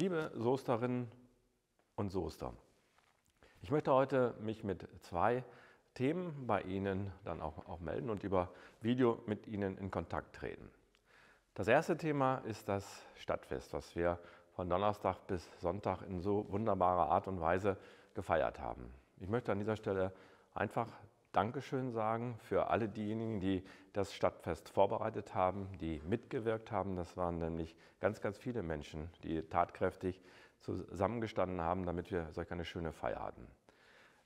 Liebe Soesterinnen und Soester, ich möchte heute mich mit zwei Themen bei Ihnen dann auch, auch melden und über Video mit Ihnen in Kontakt treten. Das erste Thema ist das Stadtfest, was wir von Donnerstag bis Sonntag in so wunderbarer Art und Weise gefeiert haben. Ich möchte an dieser Stelle einfach Dankeschön sagen für alle diejenigen, die das Stadtfest vorbereitet haben, die mitgewirkt haben. Das waren nämlich ganz, ganz viele Menschen, die tatkräftig zusammengestanden haben, damit wir solch eine schöne Feier hatten.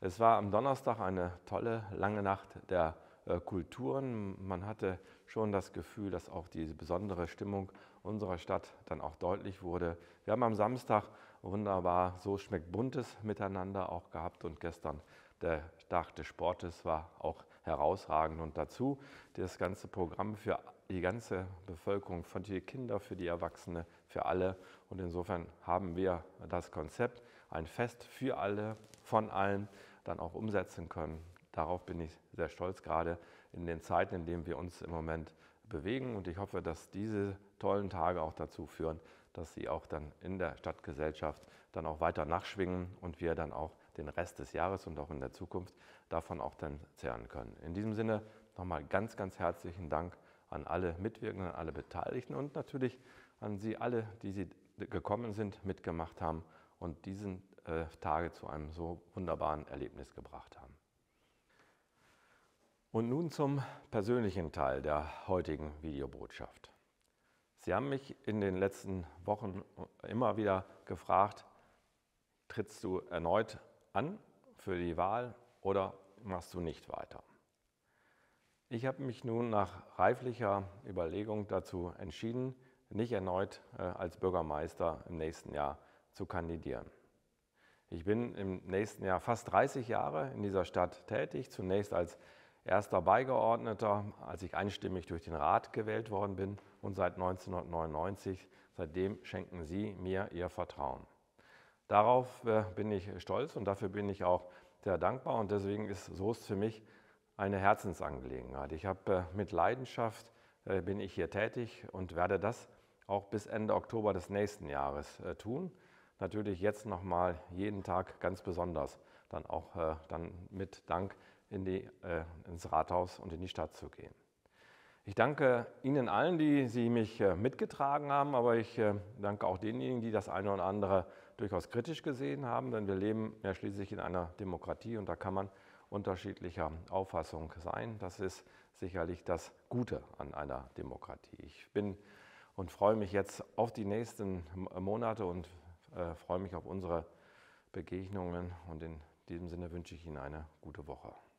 Es war am Donnerstag eine tolle, lange Nacht der äh, Kulturen. Man hatte schon das Gefühl, dass auch diese besondere Stimmung unserer Stadt dann auch deutlich wurde. Wir haben am Samstag wunderbar So schmeckt Buntes miteinander auch gehabt und gestern der Dach des Sportes war auch herausragend und dazu das ganze Programm für die ganze Bevölkerung, von die Kinder, für die Erwachsene, für alle. Und insofern haben wir das Konzept, ein Fest für alle, von allen, dann auch umsetzen können. Darauf bin ich sehr stolz, gerade in den Zeiten, in denen wir uns im Moment bewegen. Und ich hoffe, dass diese tollen Tage auch dazu führen, dass sie auch dann in der Stadtgesellschaft dann auch weiter nachschwingen und wir dann auch den Rest des Jahres und auch in der Zukunft davon auch dann zehren können. In diesem Sinne nochmal ganz, ganz herzlichen Dank an alle Mitwirkenden, an alle Beteiligten und natürlich an Sie alle, die Sie gekommen sind, mitgemacht haben und diesen äh, Tage zu einem so wunderbaren Erlebnis gebracht haben. Und nun zum persönlichen Teil der heutigen Videobotschaft. Sie haben mich in den letzten Wochen immer wieder gefragt, trittst du erneut an für die Wahl oder machst du nicht weiter? Ich habe mich nun nach reiflicher Überlegung dazu entschieden, nicht erneut äh, als Bürgermeister im nächsten Jahr zu kandidieren. Ich bin im nächsten Jahr fast 30 Jahre in dieser Stadt tätig, zunächst als erster Beigeordneter, als ich einstimmig durch den Rat gewählt worden bin und seit 1999. Seitdem schenken Sie mir Ihr Vertrauen. Darauf äh, bin ich stolz und dafür bin ich auch sehr dankbar und deswegen ist Soest für mich eine Herzensangelegenheit. Ich habe äh, mit Leidenschaft äh, bin ich hier tätig und werde das auch bis Ende Oktober des nächsten Jahres tun. Natürlich jetzt nochmal jeden Tag ganz besonders, dann auch dann mit Dank in die, äh, ins Rathaus und in die Stadt zu gehen. Ich danke Ihnen allen, die Sie mich äh, mitgetragen haben, aber ich äh, danke auch denjenigen, die das eine oder andere durchaus kritisch gesehen haben, denn wir leben ja schließlich in einer Demokratie und da kann man unterschiedlicher Auffassung sein. Das ist sicherlich das Gute an einer Demokratie. Ich bin und freue mich jetzt auf die nächsten Monate und äh, freue mich auf unsere Begegnungen und in diesem Sinne wünsche ich Ihnen eine gute Woche.